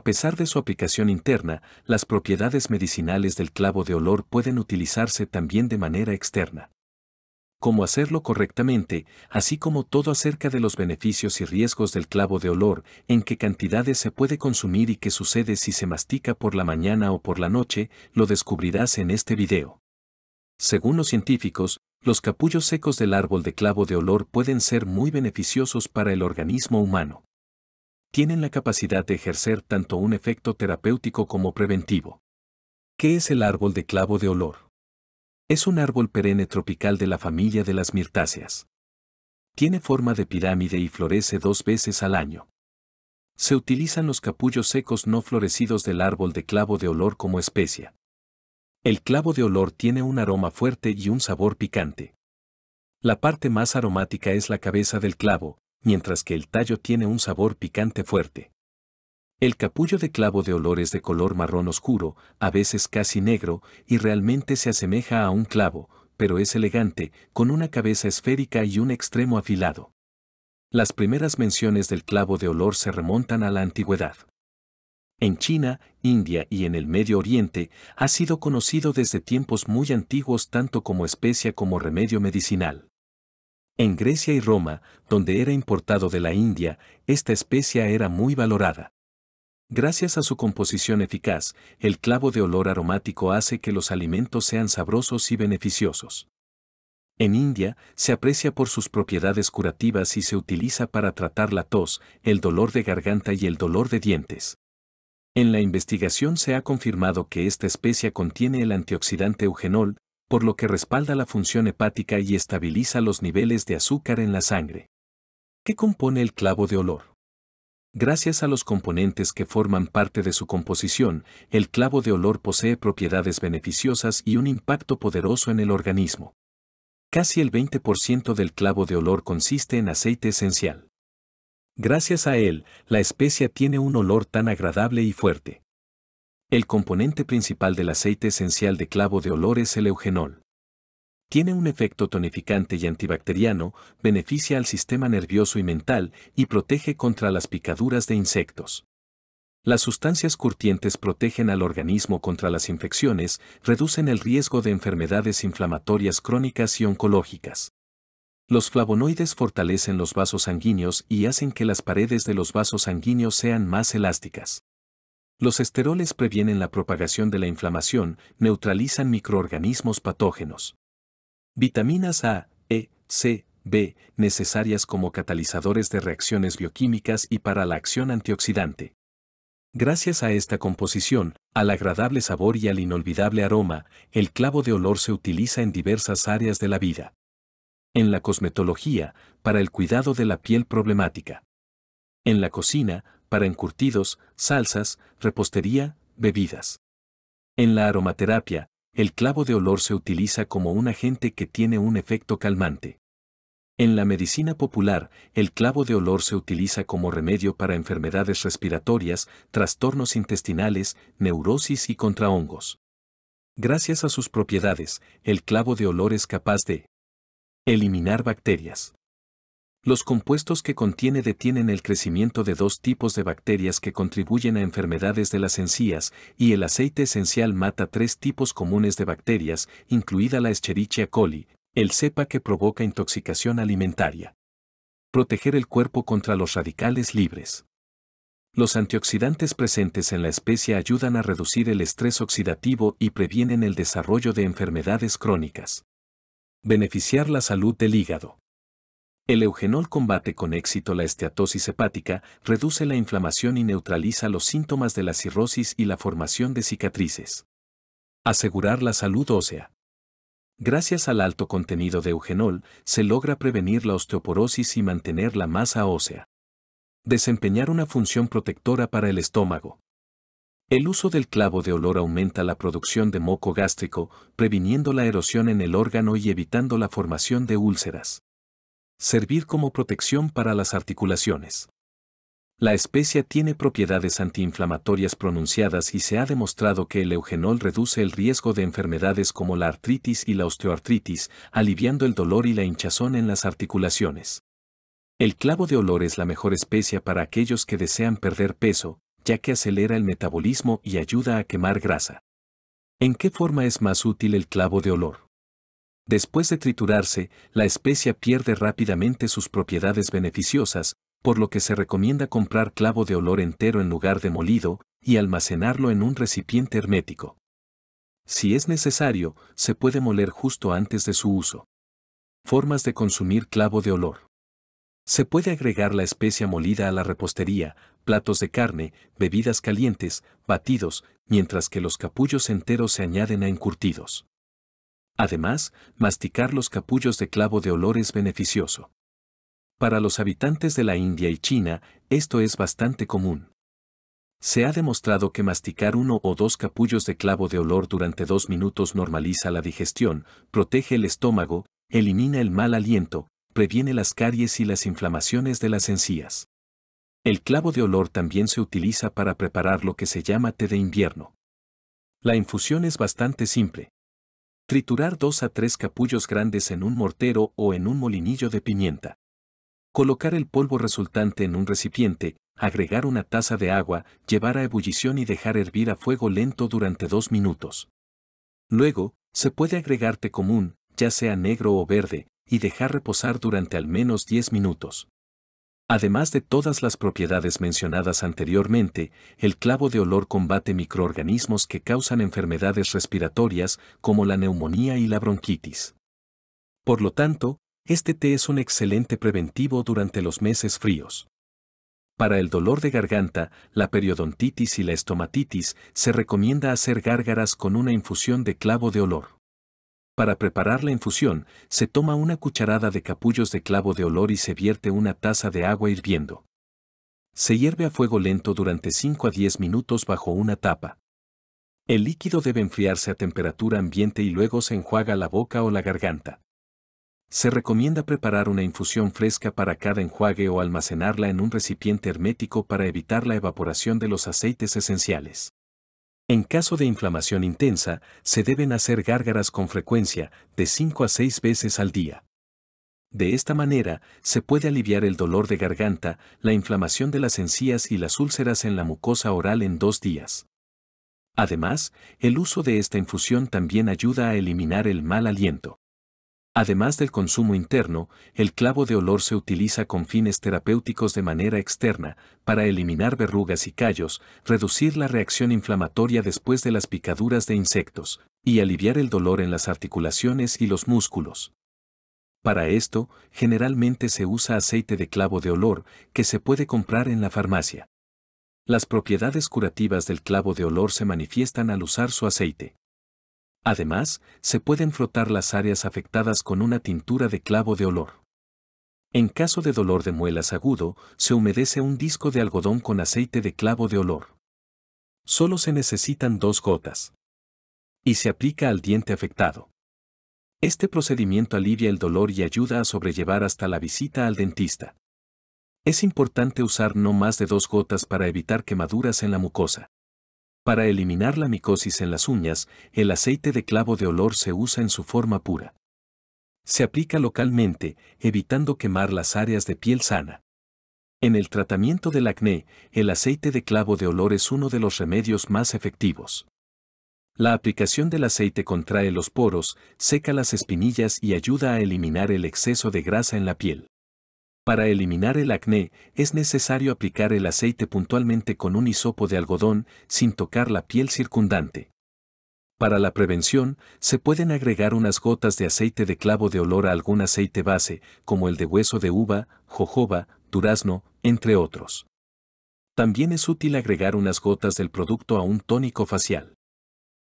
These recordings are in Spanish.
A pesar de su aplicación interna, las propiedades medicinales del clavo de olor pueden utilizarse también de manera externa. Cómo hacerlo correctamente, así como todo acerca de los beneficios y riesgos del clavo de olor, en qué cantidades se puede consumir y qué sucede si se mastica por la mañana o por la noche, lo descubrirás en este video. Según los científicos, los capullos secos del árbol de clavo de olor pueden ser muy beneficiosos para el organismo humano tienen la capacidad de ejercer tanto un efecto terapéutico como preventivo. ¿Qué es el árbol de clavo de olor? Es un árbol perenne tropical de la familia de las mirtáceas. Tiene forma de pirámide y florece dos veces al año. Se utilizan los capullos secos no florecidos del árbol de clavo de olor como especia. El clavo de olor tiene un aroma fuerte y un sabor picante. La parte más aromática es la cabeza del clavo, mientras que el tallo tiene un sabor picante fuerte. El capullo de clavo de olor es de color marrón oscuro, a veces casi negro, y realmente se asemeja a un clavo, pero es elegante, con una cabeza esférica y un extremo afilado. Las primeras menciones del clavo de olor se remontan a la antigüedad. En China, India y en el Medio Oriente, ha sido conocido desde tiempos muy antiguos tanto como especia como remedio medicinal. En Grecia y Roma, donde era importado de la India, esta especia era muy valorada. Gracias a su composición eficaz, el clavo de olor aromático hace que los alimentos sean sabrosos y beneficiosos. En India, se aprecia por sus propiedades curativas y se utiliza para tratar la tos, el dolor de garganta y el dolor de dientes. En la investigación se ha confirmado que esta especie contiene el antioxidante eugenol, por lo que respalda la función hepática y estabiliza los niveles de azúcar en la sangre. ¿Qué compone el clavo de olor? Gracias a los componentes que forman parte de su composición, el clavo de olor posee propiedades beneficiosas y un impacto poderoso en el organismo. Casi el 20% del clavo de olor consiste en aceite esencial. Gracias a él, la especia tiene un olor tan agradable y fuerte el componente principal del aceite esencial de clavo de olor es el eugenol. Tiene un efecto tonificante y antibacteriano, beneficia al sistema nervioso y mental y protege contra las picaduras de insectos. Las sustancias curtientes protegen al organismo contra las infecciones, reducen el riesgo de enfermedades inflamatorias crónicas y oncológicas. Los flavonoides fortalecen los vasos sanguíneos y hacen que las paredes de los vasos sanguíneos sean más elásticas. Los esteroles previenen la propagación de la inflamación, neutralizan microorganismos patógenos. Vitaminas A, E, C, B, necesarias como catalizadores de reacciones bioquímicas y para la acción antioxidante. Gracias a esta composición, al agradable sabor y al inolvidable aroma, el clavo de olor se utiliza en diversas áreas de la vida. En la cosmetología, para el cuidado de la piel problemática. En la cocina, para encurtidos, salsas, repostería, bebidas. En la aromaterapia, el clavo de olor se utiliza como un agente que tiene un efecto calmante. En la medicina popular, el clavo de olor se utiliza como remedio para enfermedades respiratorias, trastornos intestinales, neurosis y hongos. Gracias a sus propiedades, el clavo de olor es capaz de eliminar bacterias, los compuestos que contiene detienen el crecimiento de dos tipos de bacterias que contribuyen a enfermedades de las encías y el aceite esencial mata tres tipos comunes de bacterias, incluida la Escherichia coli, el cepa que provoca intoxicación alimentaria. Proteger el cuerpo contra los radicales libres. Los antioxidantes presentes en la especie ayudan a reducir el estrés oxidativo y previenen el desarrollo de enfermedades crónicas. Beneficiar la salud del hígado. El eugenol combate con éxito la esteatosis hepática, reduce la inflamación y neutraliza los síntomas de la cirrosis y la formación de cicatrices. Asegurar la salud ósea. Gracias al alto contenido de eugenol, se logra prevenir la osteoporosis y mantener la masa ósea. Desempeñar una función protectora para el estómago. El uso del clavo de olor aumenta la producción de moco gástrico, previniendo la erosión en el órgano y evitando la formación de úlceras servir como protección para las articulaciones. La especia tiene propiedades antiinflamatorias pronunciadas y se ha demostrado que el eugenol reduce el riesgo de enfermedades como la artritis y la osteoartritis, aliviando el dolor y la hinchazón en las articulaciones. El clavo de olor es la mejor especia para aquellos que desean perder peso, ya que acelera el metabolismo y ayuda a quemar grasa. ¿En qué forma es más útil el clavo de olor? Después de triturarse, la especia pierde rápidamente sus propiedades beneficiosas, por lo que se recomienda comprar clavo de olor entero en lugar de molido y almacenarlo en un recipiente hermético. Si es necesario, se puede moler justo antes de su uso. Formas de consumir clavo de olor. Se puede agregar la especia molida a la repostería, platos de carne, bebidas calientes, batidos, mientras que los capullos enteros se añaden a encurtidos. Además, masticar los capullos de clavo de olor es beneficioso. Para los habitantes de la India y China, esto es bastante común. Se ha demostrado que masticar uno o dos capullos de clavo de olor durante dos minutos normaliza la digestión, protege el estómago, elimina el mal aliento, previene las caries y las inflamaciones de las encías. El clavo de olor también se utiliza para preparar lo que se llama té de invierno. La infusión es bastante simple, Triturar dos a tres capullos grandes en un mortero o en un molinillo de pimienta. Colocar el polvo resultante en un recipiente, agregar una taza de agua, llevar a ebullición y dejar hervir a fuego lento durante dos minutos. Luego, se puede agregar té común, ya sea negro o verde, y dejar reposar durante al menos 10 minutos. Además de todas las propiedades mencionadas anteriormente, el clavo de olor combate microorganismos que causan enfermedades respiratorias como la neumonía y la bronquitis. Por lo tanto, este té es un excelente preventivo durante los meses fríos. Para el dolor de garganta, la periodontitis y la estomatitis, se recomienda hacer gárgaras con una infusión de clavo de olor. Para preparar la infusión, se toma una cucharada de capullos de clavo de olor y se vierte una taza de agua hirviendo. Se hierve a fuego lento durante 5 a 10 minutos bajo una tapa. El líquido debe enfriarse a temperatura ambiente y luego se enjuaga la boca o la garganta. Se recomienda preparar una infusión fresca para cada enjuague o almacenarla en un recipiente hermético para evitar la evaporación de los aceites esenciales. En caso de inflamación intensa, se deben hacer gárgaras con frecuencia, de 5 a 6 veces al día. De esta manera, se puede aliviar el dolor de garganta, la inflamación de las encías y las úlceras en la mucosa oral en dos días. Además, el uso de esta infusión también ayuda a eliminar el mal aliento. Además del consumo interno, el clavo de olor se utiliza con fines terapéuticos de manera externa, para eliminar verrugas y callos, reducir la reacción inflamatoria después de las picaduras de insectos, y aliviar el dolor en las articulaciones y los músculos. Para esto, generalmente se usa aceite de clavo de olor, que se puede comprar en la farmacia. Las propiedades curativas del clavo de olor se manifiestan al usar su aceite. Además, se pueden frotar las áreas afectadas con una tintura de clavo de olor. En caso de dolor de muelas agudo, se humedece un disco de algodón con aceite de clavo de olor. Solo se necesitan dos gotas. Y se aplica al diente afectado. Este procedimiento alivia el dolor y ayuda a sobrellevar hasta la visita al dentista. Es importante usar no más de dos gotas para evitar quemaduras en la mucosa. Para eliminar la micosis en las uñas, el aceite de clavo de olor se usa en su forma pura. Se aplica localmente, evitando quemar las áreas de piel sana. En el tratamiento del acné, el aceite de clavo de olor es uno de los remedios más efectivos. La aplicación del aceite contrae los poros, seca las espinillas y ayuda a eliminar el exceso de grasa en la piel. Para eliminar el acné, es necesario aplicar el aceite puntualmente con un hisopo de algodón, sin tocar la piel circundante. Para la prevención, se pueden agregar unas gotas de aceite de clavo de olor a algún aceite base, como el de hueso de uva, jojoba, durazno, entre otros. También es útil agregar unas gotas del producto a un tónico facial.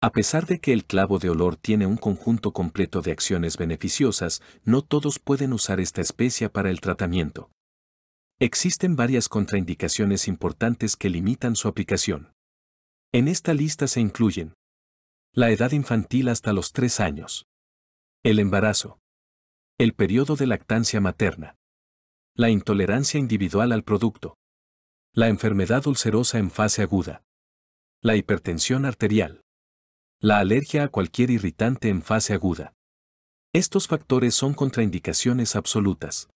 A pesar de que el clavo de olor tiene un conjunto completo de acciones beneficiosas, no todos pueden usar esta especia para el tratamiento. Existen varias contraindicaciones importantes que limitan su aplicación. En esta lista se incluyen la edad infantil hasta los 3 años, el embarazo, el periodo de lactancia materna, la intolerancia individual al producto, la enfermedad ulcerosa en fase aguda, la hipertensión arterial, la alergia a cualquier irritante en fase aguda. Estos factores son contraindicaciones absolutas.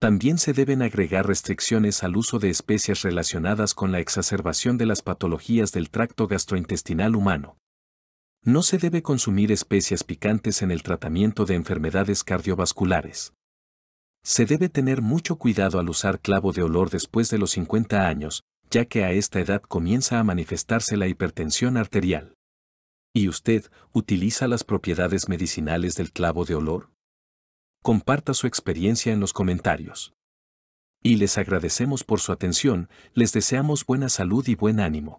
También se deben agregar restricciones al uso de especias relacionadas con la exacerbación de las patologías del tracto gastrointestinal humano. No se debe consumir especias picantes en el tratamiento de enfermedades cardiovasculares. Se debe tener mucho cuidado al usar clavo de olor después de los 50 años, ya que a esta edad comienza a manifestarse la hipertensión arterial. ¿Y usted utiliza las propiedades medicinales del clavo de olor? Comparta su experiencia en los comentarios. Y les agradecemos por su atención, les deseamos buena salud y buen ánimo.